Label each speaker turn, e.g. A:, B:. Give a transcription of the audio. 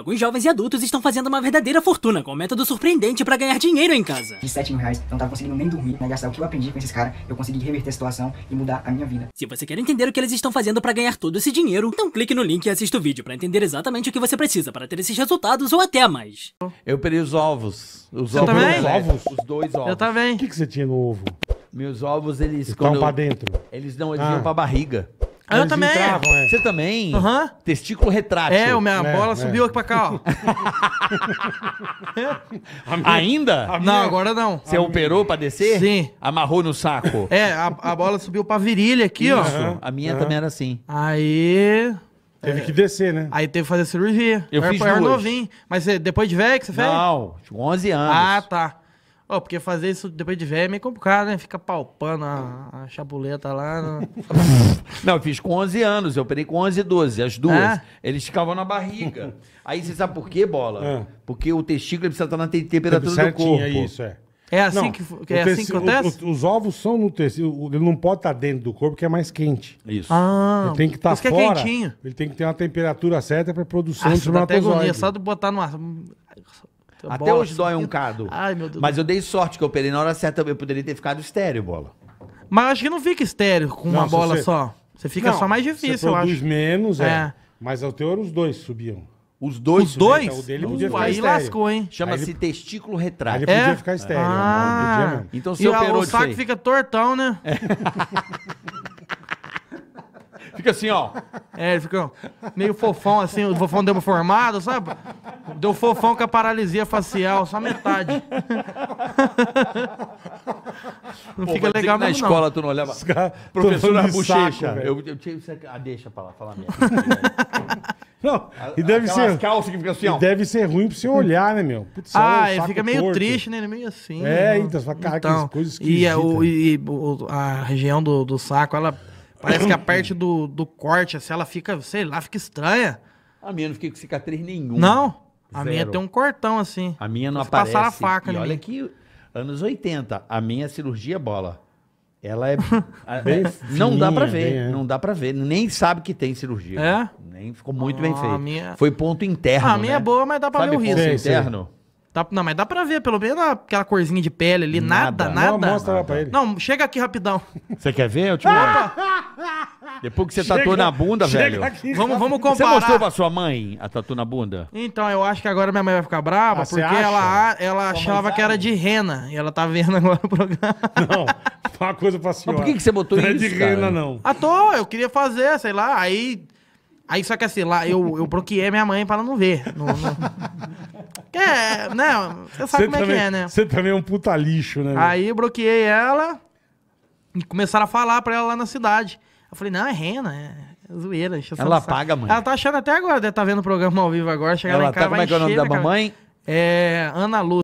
A: alguns jovens e adultos estão fazendo uma verdadeira fortuna com um método surpreendente para ganhar dinheiro em casa. De 7 mil reais, não tava conseguindo nem dormir, né? Gastar o que eu aprendi com esses caras, eu consegui reverter a situação e mudar a minha vida. Se você quer entender o que eles estão fazendo para ganhar todo esse dinheiro, então clique no link e assista o vídeo para entender exatamente o que você precisa para ter esses resultados ou até mais.
B: Eu peguei os ovos. Os tá ovos, os ovos, os dois ovos. Eu também. O que, que você tinha no ovo? Meus ovos, eles... Estão quando... pra dentro. Eles não, eles ah. iam pra barriga. Ah, eu também. entravam, é. Você também? Aham. Testículo retrátil. É, o minha É, bola é. subiu aqui pra cá,
A: ó. Ainda? A Não, agora
B: não. Você operou pra descer? Sim. Amarrou no saco?
A: É, a, a bola subiu pra virilha aqui, ó. Isso. A minha também era assim. Aí. Teve é. que descer, né? Aí teve que fazer cirurgia. Eu fiz era ah, duas. novinho. Mas é, depois de velho que você fez? Não, tinha 11 anos. Ah, tá. Oh, porque fazer isso depois de velho é meio complicado, né? Fica palpando a, a lá. No... Né?
B: Não, eu fiz com 11 anos, eu operei com 11
A: e 12, as duas. Ah. Eles ficavam na
B: barriga. Aí você sabe por quê, bola? É. Porque o testículo precisa estar na temperatura Certinho, do corpo. É isso, é. É assim, não, que, que é assim que acontece?
A: O, o, os ovos são no tecido. Ele não pode estar dentro do corpo, que é mais quente. Isso. Ah, ele tem que estar fora. Que é quentinho. Ele tem que ter uma temperatura certa para produção ah, de espermatozoide. Até agonia, só de botar no ar. Até hoje dói um
B: cado. Ai, meu Deus. Mas eu dei sorte que eu operei na hora certa. Eu poderia ter ficado estéreo, bola.
A: Mas acho que não fica estéreo com não, uma bola você... só. Você fica não, só mais difícil, você eu acho. menos, é. é. Mas ao teor os dois subiam. Os dois? Os dois? Então, o dele podia uh, ficar aí estéreo. lascou, hein? Chama-se ele... testículo retrátil. ele podia é? ficar estéreo. Ah, não, podia então você e operou o saco fica tortão, né? É. fica assim, ó. É, ele fica meio fofão, assim, o fofão deu uma formada, sabe? Deu fofão com a paralisia facial, só metade. não Pô, fica legal mesmo, Na escola não. tu não olhava. Cara, Professor na bochecha. eu,
B: eu tinha. Ah, deixa pra lá, falar mesmo.
A: Não, e deve ser. Calças que fica assim, ó. deve ser ruim pro você olhar, né, meu? Putz, ah, ele fica meio torto. triste, né? é meio assim. É, né? então, você cara, então, que coisas que. E, a, é o, e o, a região do, do saco, ela. Parece que a parte do, do corte, assim, ela fica, sei lá, fica estranha. A minha não fiquei com cicatriz nenhuma. Não? A minha tem um cortão assim.
B: A minha não Eles aparece. Passaram a faca e olha que anos 80, a minha cirurgia bola. Ela é, é não dá para ver, bem, é. não dá para ver, nem sabe que tem cirurgia. É? Nem ficou muito bem ah, feito. Minha... Foi ponto interno, ah, A minha né? é boa, mas dá para ver o riso interno.
A: Sei. não, mas dá pra ver, pelo menos aquela corzinha de pele ali. Nada, nada. nada. Não, mostra lá pra ele. Não, chega aqui rapidão. Você quer ver? Eu te ah, mostro. Tá. Depois que você chega, tatuou na bunda, velho. vamos, vamos comparar. Você mostrou pra sua mãe
B: a tatu na bunda?
A: Então, eu acho que agora minha mãe vai ficar brava, ah, porque ela, ela achava que era de rena. E ela tá vendo agora o programa. Não, uma coisa pra senhora. Mas por que, que você botou não isso, Não é de cara? rena, não. À toa, eu queria fazer, sei lá, aí... Aí só que assim, lá eu, eu bloqueei minha mãe pra ela não ver. No, no... É, né? Você sabe cê como também, é que é, né? Você também é um puta lixo, né? Aí eu bloqueei ela e começaram a falar pra ela lá na cidade. Eu falei, não, é rena, é zoeira. Ela paga, mãe. Ela tá achando até agora, deve estar tá vendo o programa ao vivo agora. Chegar ela lá em tá, casa, tá, como é que é o nome da mamãe? É, Ana Luz.